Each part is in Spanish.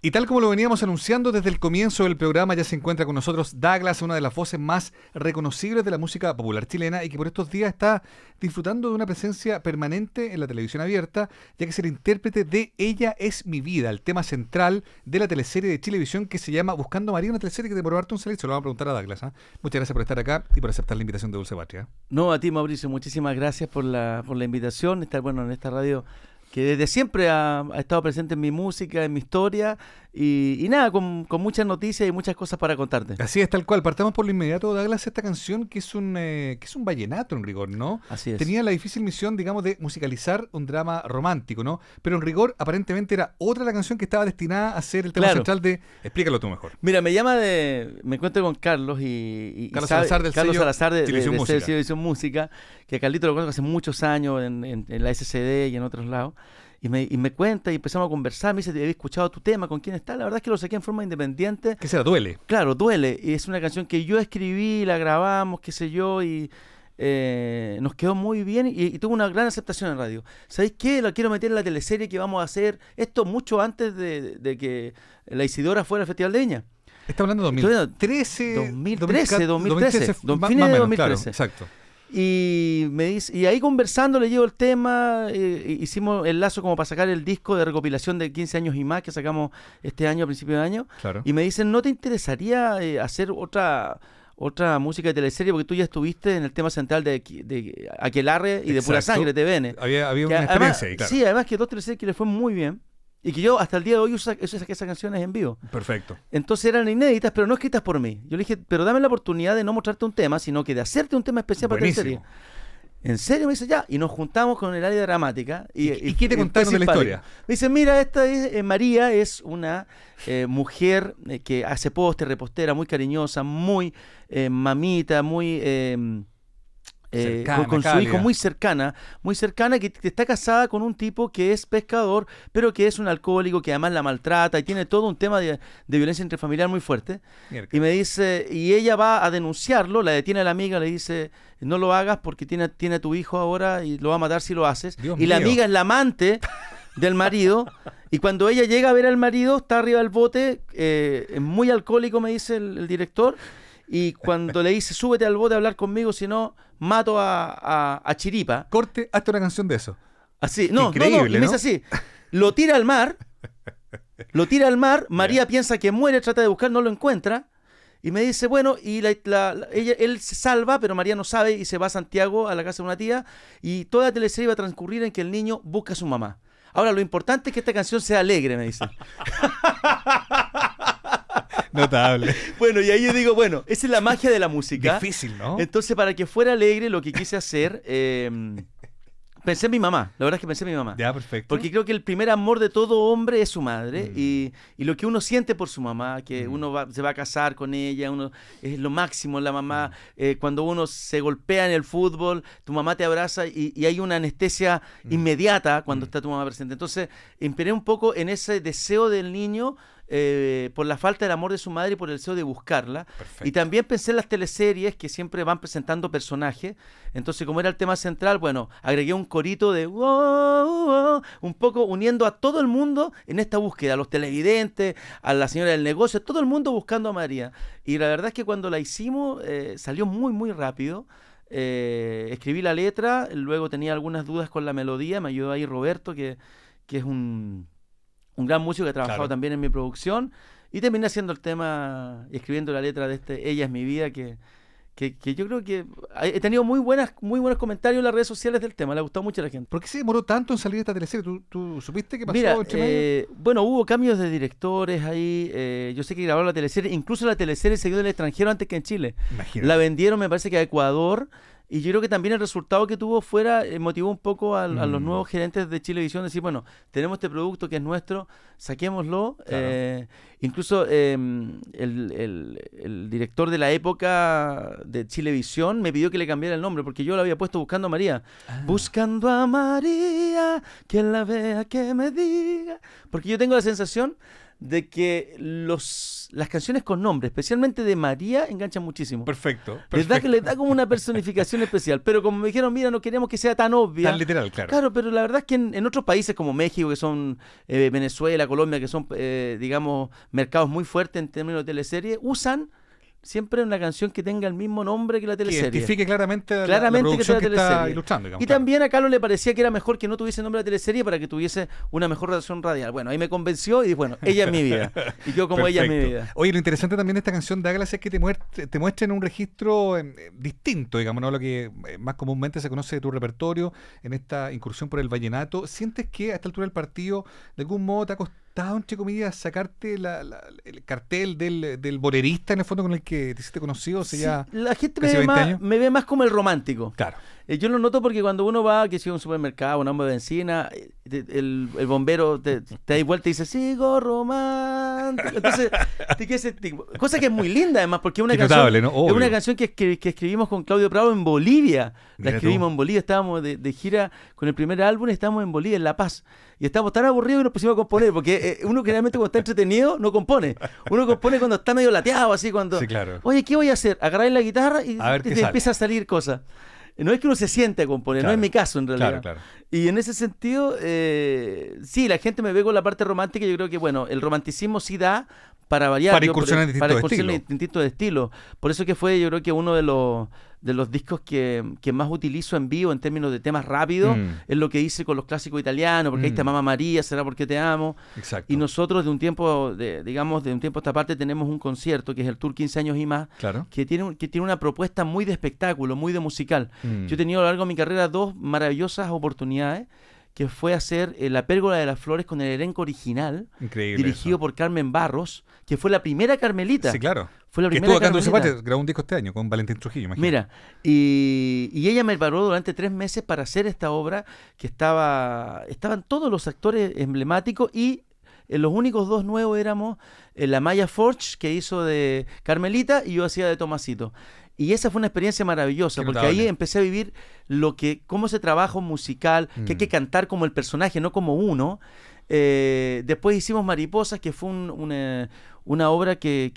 Y tal como lo veníamos anunciando desde el comienzo del programa, ya se encuentra con nosotros Douglas, una de las voces más reconocibles de la música popular chilena y que por estos días está disfrutando de una presencia permanente en la televisión abierta, ya que es el intérprete de Ella es mi vida, el tema central de la teleserie de Chilevisión que se llama Buscando María, una teleserie que te harto un se lo vamos a preguntar a Douglas. ¿ah? Muchas gracias por estar acá y por aceptar la invitación de Dulce Patria. No, a ti Mauricio, muchísimas gracias por la, por la invitación, estar bueno en esta radio que desde siempre ha, estado presente en mi música, en mi historia, y, nada, con, muchas noticias y muchas cosas para contarte. Así es, tal cual. Partamos por lo inmediato, Douglas, esta canción que es un, eh, que es un vallenato en rigor, ¿no? Así es. Tenía la difícil misión, digamos, de musicalizar un drama romántico, ¿no? Pero en rigor, aparentemente era otra la canción que estaba destinada a ser el tema central de... Explícalo tú mejor. Mira, me llama de... Me encuentro con Carlos y... Carlos Salazar del Carlos sello de, Música. que a Carlito lo conozco hace muchos años en la SCD y en otros lados. Y me, y me cuenta y empezamos a conversar. Me dice, había escuchado tu tema, ¿con quién está? La verdad es que lo saqué en forma independiente. Que se duele. Claro, duele. Y es una canción que yo escribí, la grabamos, qué sé yo, y eh, nos quedó muy bien y, tuvo una gran aceptación en radio. ¿Sabéis qué? La quiero meter en la teleserie que vamos a hacer. Esto mucho antes de, que la Isidora fuera al Festival de Viña. Está hablando de 2013. 2013, 2013. 2013 fines de 2013. Claro, exacto. Y, me dice, y ahí conversando le llevo el tema, eh, hicimos el lazo como para sacar el disco de recopilación de 15 años y más que sacamos este año, a principio de año. Claro. Y me dicen, ¿no te interesaría eh, hacer otra otra música de teleserie, porque tú ya estuviste en el tema central de, de Aquelarre y de Pura Sangre TVN. Había, había una experiencia claro. Sí, además que dos teleseries que le fue muy bien. Y que yo hasta el día de hoy uso, esas canciones en vivo. Perfecto. Entonces eran inéditas, pero no escritas por mí. Yo le dije, pero dame la oportunidad de no mostrarte un tema, sino que de hacerte un tema especial para para en serio. ¿En serio? Me dice, ya. Y nos juntamos con el área dramática. ¿Y, ¿Y, qué te contaron de la historia? Me dice, mira, esta es, eh, María es una eh, mujer eh, que hace poste, repostera, muy cariñosa, muy mamita, muy eh, con, su hijo muy cercana, muy cercana, que está casada con un tipo que es pescador, pero que es un alcohólico, que además la maltrata y tiene todo un tema de, de violencia intrafamiliar muy fuerte. Y me dice, y ella va a denunciarlo, la detiene a la amiga, le dice, no lo hagas porque tiene, tiene a tu hijo ahora y lo va a matar si lo haces. y la amiga es la amante del marido. Y cuando ella llega a ver al marido, está arriba del bote, eh, muy alcohólico, me dice el director. Y cuando le dice, súbete al bote a hablar conmigo, si no, mato a, a, Chiripa. Corte, hazte una canción de eso. Así, no, Increíble, no, me dice así. Lo tira al mar, lo tira al mar, María piensa que muere, trata de buscar, no lo encuentra. Y me dice, bueno, y ella, él se salva, pero María no sabe y se va a Santiago, a la casa de una tía, y toda la teleserie va a transcurrir en que el niño busca a su mamá. Ahora, lo importante es que esta canción sea alegre, me dice. Notable. Bueno, y ahí yo digo, bueno, esa es la magia de la música. Difícil, ¿no? Entonces, para que fuera alegre, lo que quise hacer. Em, pensé en mi mamá, la verdad es que pensé en mi mamá. Ya, perfecto. Porque creo que el primer amor de todo hombre es su madre mm. y, y, lo que uno siente por su mamá, que mm. uno se va a casar con ella, uno es lo máximo la mamá. Mm. Eh, cuando uno se golpea en el fútbol, tu mamá te abraza y, y hay una anestesia inmediata cuando está tu mamá presente. Entonces, imperé un poco en ese deseo del niño eh, por la falta del amor de su madre y por el deseo de buscarla. Y también pensé en las teleseries que siempre van presentando personajes. Entonces, como era el tema central, bueno, agregué un corito de un poco uniendo a todo el mundo en esta búsqueda, a los televidentes, a la señora del negocio, todo el mundo buscando a María. Y la verdad es que cuando la hicimos eh, salió muy, muy rápido. Eh, escribí la letra, luego tenía algunas dudas con la melodía, me ayudó ahí Roberto, que es un un gran músico que ha trabajado también en mi producción. Y terminé haciendo el tema escribiendo la letra de este Ella es mi vida, que, yo creo que he tenido muy buenas muy buenos comentarios en las redes sociales del tema, le ha gustado mucho a la gente. ¿Por qué se demoró tanto en salir esta teleserie? ¿Tú, supiste qué pasó? Eh, bueno, hubo cambios de directores ahí, eh, yo sé que grabaron la teleserie, incluso la teleserie se dio del extranjero antes que en Chile. La vendieron, me parece que a Ecuador, y yo creo que también el resultado que tuvo fuera eh, motivó un poco a, los mm. nuevos gerentes de Chilevisión decir, bueno, tenemos este producto que es nuestro, saquémoslo. Eh, incluso em, el, director de la época de Chilevisión me pidió que le cambiara el nombre porque yo lo había puesto Buscando a María. Ah. Buscando a María, que la vea, que me diga. Porque yo tengo la sensación de que los, las canciones con nombre, especialmente de María, enganchan muchísimo. Perfecto. perfecto. que les da como una personificación especial. Pero como me dijeron, mira, no queremos que sea tan obvia. Tan literal, claro. Claro, pero la verdad es que en, otros países como México, que son eh, Venezuela, Colombia, que son, eh, digamos, mercados muy fuertes en términos de teleserie, usan siempre una canción que tenga el mismo nombre que la teleserie. Que identifique claramente, la, la que, ilustrando. y también a Carlos le parecía que era mejor que no tuviese nombre de la teleserie para que tuviese una mejor relación radial. Bueno, ahí me convenció y dije, bueno, ella es mi vida. Y yo como ella es mi vida. Oye, lo interesante también de esta canción de Ágalas es que te, muestre, te un registro em, eh, distinto, digamos, ¿no? lo que eh, más comúnmente se conoce de tu repertorio en esta incursión por el vallenato. ¿Sientes que a esta altura del partido de algún modo te ha costado costado, entre comillas, sacarte la, el cartel del, del bolerista, en el fondo, con el que te hiciste conocido? sea la gente me ve, más, me ve, más, como el romántico. Claro. Eh, yo lo noto porque cuando uno va, que sea un supermercado, un hombre de benzina, eh, el, el bombero te, da vuelta y dice, sigo romántico. Entonces, te este Cosa que es muy linda, además, porque es una, canción, es una canción que, escribimos con Claudio Prado en Bolivia. La escribimos en Bolivia, estábamos de, gira con el primer álbum, estábamos en Bolivia, en La Paz. Y estábamos tan aburridos que nos pusimos a componer, porque eh, uno generalmente cuando está entretenido no compone. Uno compone cuando está medio lateado, así cuando... Oye, ¿qué voy a hacer? Agarrar la guitarra y te, empieza a salir cosas. No es que uno se siente a componer, no es mi caso en realidad. Y en ese sentido, eh, sí, la gente me ve con la parte romántica. Yo creo que, bueno, el romanticismo sí da para variar. Para incursiones distintos de estilo. Por eso que fue, yo creo que uno de los de los discos que, que, más utilizo en vivo en términos de temas rápidos mm. es lo que hice con los clásicos italianos, porque ahí está mm. Mamá María, será porque te amo. Y nosotros de un tiempo, digamos, de un tiempo a esta parte tenemos un concierto que es el Tour 15 años y más, claro. que, tiene, que tiene una propuesta muy de espectáculo, muy de musical. Mm. Yo he tenido a lo largo de mi carrera dos maravillosas oportunidades que fue hacer eh, La Pérgola de las Flores con el elenco original, dirigido por Carmen Barros, que fue la primera Carmelita. Sí, claro. Fue la primera que estuvo acá grabó un disco este año con Valentín Trujillo, imagínate. Mira, y, ella me paró durante tres meses para hacer esta obra que estaba, estaban todos los actores emblemáticos y eh, los únicos dos nuevos éramos eh, la Maya Forge, que hizo de Carmelita, y yo hacía de Tomasito. Y esa fue una experiencia maravillosa, porque ahí empecé a vivir lo que, cómo se trabajo musical, que hay que mm. cantar como el personaje, no como uno. Eh, después hicimos Mariposas, que fue un, eh, una obra que,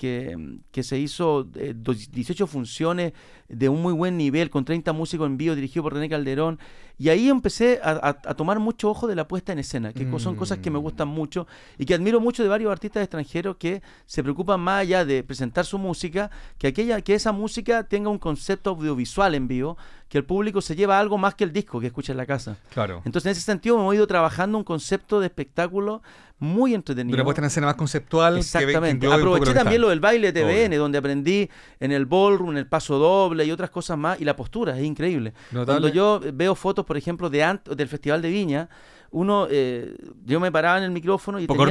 se hizo 18 eh, funciones de un muy buen nivel, con 30 músicos en vivo, dirigido por René Calderón. Y ahí empecé a, tomar mucho ojo de la puesta en escena, que son cosas que me gustan mm. mucho y que admiro mucho de varios artistas extranjeros que se preocupan más allá de presentar su música, que, aquella, que esa música tenga un concepto audiovisual en vivo, que el público se lleva algo más que el disco que escucha en la casa. Claro. Entonces, en ese sentido, hemos ido trabajando un concepto de espectáculo muy entretenido. Una puesta en escena más conceptual. Exactamente. Aproveché también lo del baile de TVN, donde aprendí en el ballroom, en el paso doble y otras cosas más. Y la postura, es increíble. Cuando yo veo fotos, por ejemplo, de del Festival de Viña, uno, eh, yo me paraba en el micrófono y... te poco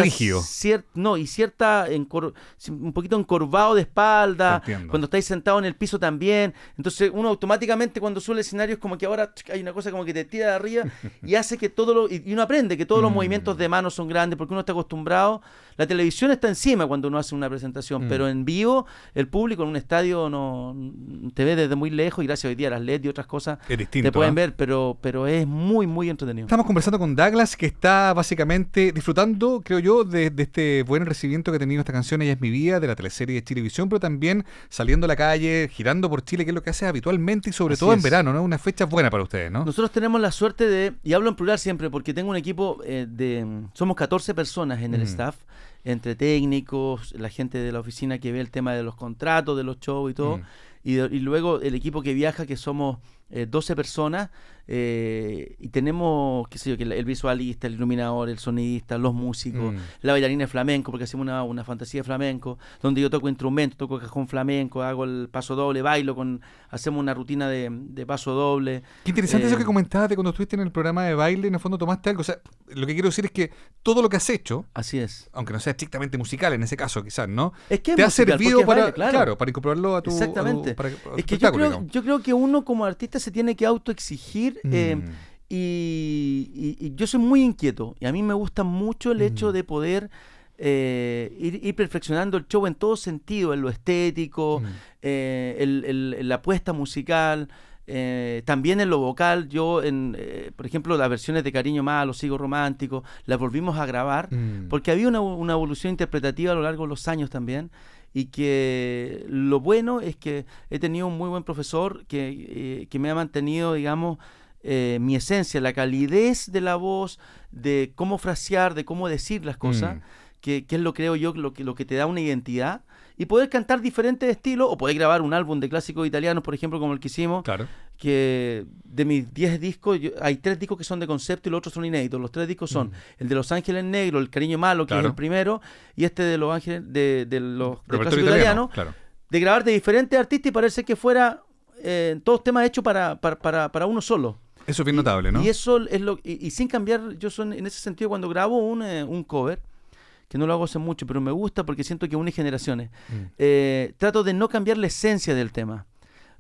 no, y cierta, un poquito encorvado de espalda, cuando estáis sentado en el piso también. Entonces uno automáticamente cuando sube el escenario es como que ahora hay una cosa como que te tira de arriba y hace que todo lo... Y uno aprende que todos los mm. movimientos de manos son grandes porque uno está acostumbrado. La televisión está encima cuando uno hace una presentación, mm. pero en vivo el público en un estadio no te ve desde muy lejos y gracias hoy día a las LED y otras cosas te pueden ver, pero, pero es muy, muy entretenido. Estamos conversando con Dag que está básicamente disfrutando, creo yo, de, este buen recibimiento que ha tenido esta canción, Ella es mi vida, de la teleserie de Chilevisión, pero también saliendo a la calle, girando por Chile, que es lo que hace habitualmente y sobre todo en verano, ¿no? Una fecha buena para ustedes, ¿no? Nosotros tenemos la suerte de, y hablo en plural siempre, porque tengo un equipo eh, de, somos 14 personas en el staff, entre técnicos, la gente de la oficina que ve el tema de los contratos, de los shows y todo, mm. y, luego el equipo que viaja, que somos 12 eh, personas, eh, y tenemos, qué sé yo, que el visualista, el iluminador, el sonidista, los músicos, mm. la bailarina de flamenco, porque hacemos una, fantasía de flamenco, donde yo toco instrumentos, toco cajón flamenco, hago el paso doble, bailo, con hacemos una rutina de, paso doble. Qué interesante eso eh, que comentabas de cuando estuviste en el programa de baile, en el fondo tomaste algo. O sea, lo que quiero decir es que todo lo que has hecho, así es, aunque no sea estrictamente musical en ese caso, quizás, ¿no? Es que te ha servido para, claro. para incorporarlo a tu. Exactamente. es que yo creo, yo creo que uno como artista se tiene que autoexigir Em, mm. y, yo soy muy inquieto y a mí me gusta mucho el hecho mm. de poder eh, ir, perfeccionando el show en todo sentido, en lo estético, mm. en eh, la puesta musical. Eh, también en lo vocal, yo, en, por ejemplo, las versiones de Cariño Malo, Sigo Romántico, las volvimos a grabar, porque había una, evolución interpretativa a lo largo de los años también, y que lo bueno es que he tenido un muy buen profesor que me ha mantenido, digamos, eh, mi esencia, la calidez de la voz, de cómo frasear, de cómo decir las cosas, mm. que, es lo creo yo lo que, lo que te da una identidad. Y poder cantar diferentes estilos, o poder grabar un álbum de clásicos italianos, por ejemplo, como el que hicimos. Que de mis 10 discos, hay tres discos que son de concepto y los otros son inéditos. Los tres discos son mm. el de Los Ángeles Negro, El Cariño Malo, que es el primero, y este de Los Ángeles, de, los clásicos italianos. De grabar de diferentes artistas y parece que fuera eh, todos temas hechos para, para, para uno solo. Eso es bien notable, ¿no? Y eso es lo y, sin cambiar, yo son en ese sentido cuando grabo un, eh, un, cover, que no lo hago hace mucho, pero me gusta porque siento que une generaciones. Mm. Eh, trato de no cambiar la esencia del tema.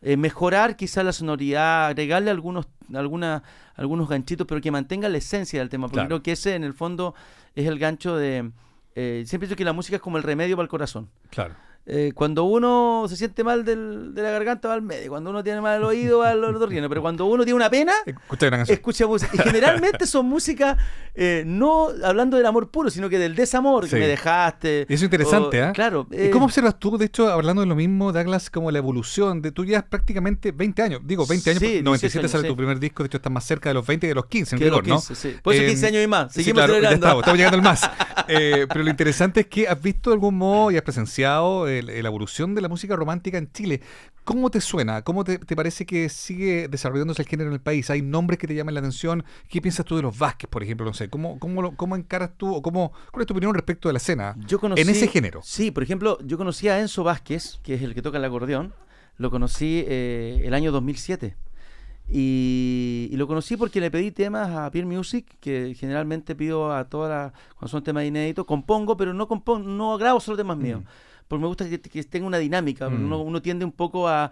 Eh, mejorar quizá la sonoridad, agregarle algunos, alguna, algunos ganchitos, pero que mantenga la esencia del tema. Porque creo que ese, en el fondo, es el gancho de. Eh, siempre digo que la música es como el remedio para el corazón. Claro. Eh, cuando uno se siente mal de la garganta va al medio cuando uno tiene mal el oído va al otorrino, pero cuando uno tiene una pena escucha, Y generalmente son música eh, no hablando del amor puro, sino que del desamor que me dejaste. Y eso es interesante, ¿ah? Claro. ¿Y cómo eh, observas tú, de hecho, hablando de lo mismo, Douglas, como la evolución de tú ya prácticamente 20 años, digo 20 años, sí, 97 sale tu primer disco, de hecho estás más cerca de los 20 que de los 15, en rigor, ¿no? Por eso 15 años y más, seguimos estamos, llegando al más. pero lo interesante es que has visto de algún modo y has presenciado la evolución de la música romántica en Chile. ¿Cómo te suena? ¿Cómo te, parece que sigue desarrollándose el género en el país? ¿Hay nombres que te llamen la atención? ¿Qué piensas tú de los Vázquez, por ejemplo? No sé, ¿cómo, lo, encaras tú o cómo, cuál es tu opinión respecto de la escena en ese género? Sí, por ejemplo, yo conocí a Enzo Vázquez, que es el que toca el acordeón. Lo conocí eh, el año 2007. Y, lo conocí porque le pedí temas a Peer Music, que generalmente pido a todas las, cuando son temas inéditos, compongo, pero no compongo, no grabo solo temas míos. Mm porque me gusta que, tenga una dinámica. Mm. Uno, tiende un poco a,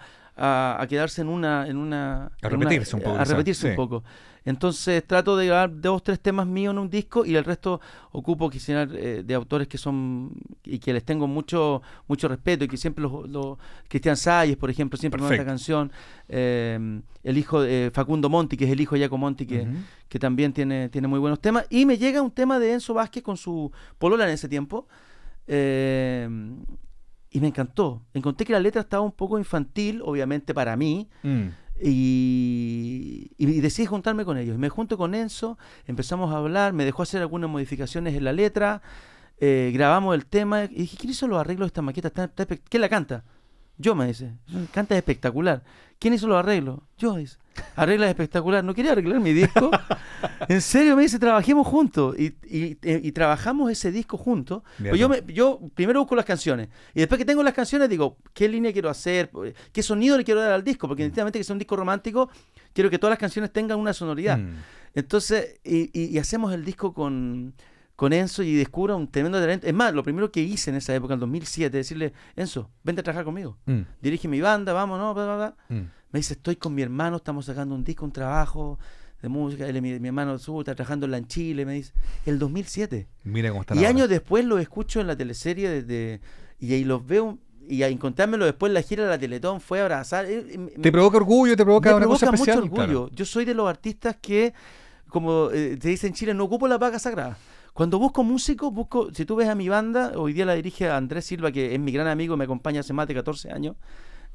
quedarse en una... En una a repetirse un poco. Entonces trato de grabar dos, o tres temas míos en un disco y el resto ocupo quisiera eh, de autores que son y que les tengo mucho mucho respeto y que siempre los, Cristian Salles, por ejemplo, siempre me me canción. Eh, el hijo de Facundo Monti, que es el hijo de Jaco Monti, que, que también tiene, tiene muy buenos temas. Y me llega un tema de Enzo Vázquez con su polola en ese tiempo. Em, y me encantó. Encontré que la letra estaba un poco infantil, obviamente para mí. Mm. Y, decidí juntarme con ellos. me junto con Enzo, empezamos a hablar, me dejó hacer algunas modificaciones en la letra, eh, grabamos el tema y dije, ¿quién hizo los arreglos de esta maqueta? ¿Quién la canta? Yo me dice, canta espectacular. ¿Quién hizo los arreglos? Yo dice, arregla espectacular. No quería arreglar mi disco. en serio me dice, trabajemos juntos. Y, eh, trabajamos ese disco juntos. Pues yo, me, yo primero busco las canciones. Y después que tengo las canciones digo, ¿qué línea quiero hacer? ¿Qué sonido le quiero dar al disco? Porque mm. evidentemente que sea un disco romántico, quiero que todas las canciones tengan una sonoridad. Mm. Entonces, y hacemos el disco con con Enzo y descubro un tremendo talento. Es más, lo primero que hice en esa época, en el 2007, decirle, Enzo, vente a trabajar conmigo. Mm. Dirige mi banda, vamos bla, mm. Me dice, estoy con mi hermano, estamos sacando un disco, un trabajo de música. mi, hermano su, está trabajando en Chile, me dice. El 2007. Mira cómo está Y años después lo escucho en la teleserie Y ahí los veo y a encontrármelo después la gira de la Teletón fue a abrazar. Eh, te provoca orgullo, te provoca una cosa especial. mucho orgullo. Yo soy de los artistas que, como te eh, dicen en Chile, no ocupo la paga sagrada. Cuando busco músicos, busco, si tú ves a mi banda, hoy día la dirige Andrés Silva, que es mi gran amigo, me acompaña hace más de 14 años,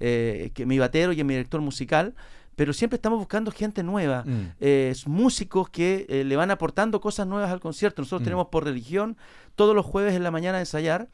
eh, que mi batero y es mi director musical, pero siempre estamos buscando gente nueva, mm. eh, músicos que eh, le van aportando cosas nuevas al concierto. Nosotros mm. tenemos por religión todos los jueves en la mañana a ensayar.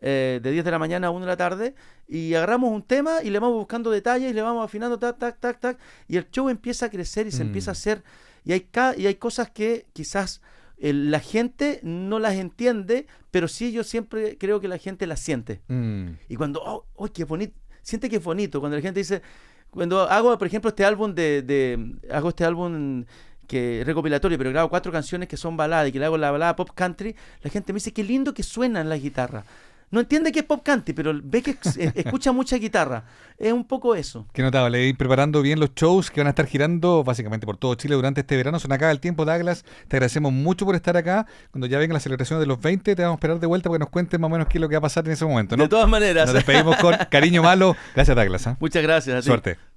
de 10 de la mañana a 1 de la tarde, y agarramos un tema y le vamos buscando detalles y le vamos afinando, tac, tac, tac, tac, y el show empieza a crecer y se mm. empieza a hacer, y hay, y hay cosas que quizás eh, la gente no las entiende, pero sí yo siempre creo que la gente las siente. Mm. Y cuando, oh, oh qué bonito, siente que es bonito, cuando la gente dice, cuando hago, por ejemplo, este álbum de, hago este álbum que recopilatorio, pero grabo cuatro canciones que son baladas y que le hago la balada pop country, la gente me dice, qué lindo que suenan las guitarras no entiende que es pop cante, pero ve que eh, escucha mucha guitarra. Es un poco eso. Qué notable. Ir preparando bien los shows que van a estar girando básicamente por todo Chile durante este verano. Son acá el tiempo, Douglas. Te agradecemos mucho por estar acá. Cuando ya venga la celebración de los 20, te vamos a esperar de vuelta para que nos cuentes más o menos qué es lo que va a pasar en ese momento. De todas maneras. Nos despedimos con cariño malo. Gracias, Douglas. ¿ah? Muchas gracias. Suerte.